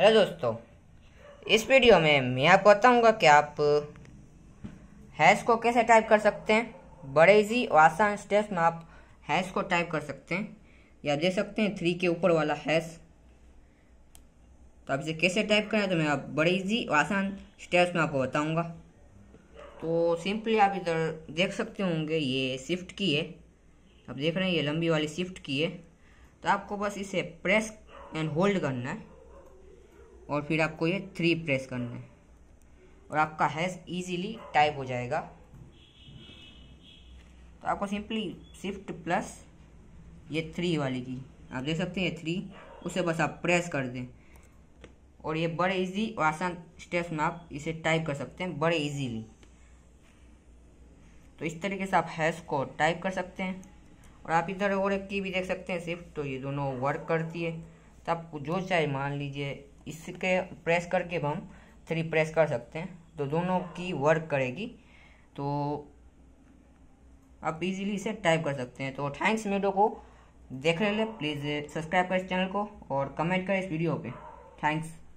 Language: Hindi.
हेलो दोस्तों इस वीडियो में मैं आपको बताऊंगा कि आप हैश को कैसे टाइप कर सकते हैं बड़े इजी और आसान स्टेप्स में आप हैश को टाइप कर सकते हैं या दे सकते हैं थ्री के ऊपर वाला हैश तो आप इसे कैसे टाइप करें तो मैं आप बड़े इजी और आसान स्टेप्स में आपको बताऊंगा तो सिंपली आप इधर देख सकते होंगे ये शिफ्ट की है आप देख रहे हैं ये लंबी वाली शिफ्ट की है तो आपको बस इसे प्रेस एंड होल्ड करना है और फिर आपको ये थ्री प्रेस करना है और आपका हैश इजीली टाइप हो जाएगा तो आपको सिंपली शिफ्ट प्लस ये थ्री वाली की आप देख सकते हैं ये थ्री उसे बस आप प्रेस कर दें और ये बड़े इजी और आसान स्टेप्स में आप इसे टाइप कर सकते हैं बड़े इजीली तो इस तरीके से आप हैश को टाइप कर सकते हैं और आप इधर और एक की भी देख सकते हैं सिर्फ तो ये दोनों वर्क करती है तो आपको जो चाहे मान लीजिए इसके प्रेस करके हम थ्री प्रेस कर सकते हैं तो दोनों की वर्क करेगी तो आप इजीली इसे टाइप कर सकते हैं तो थैंक्स मेडो को देख लें प्लीज़ सब्सक्राइब करें इस चैनल को और कमेंट करें इस वीडियो पे थैंक्स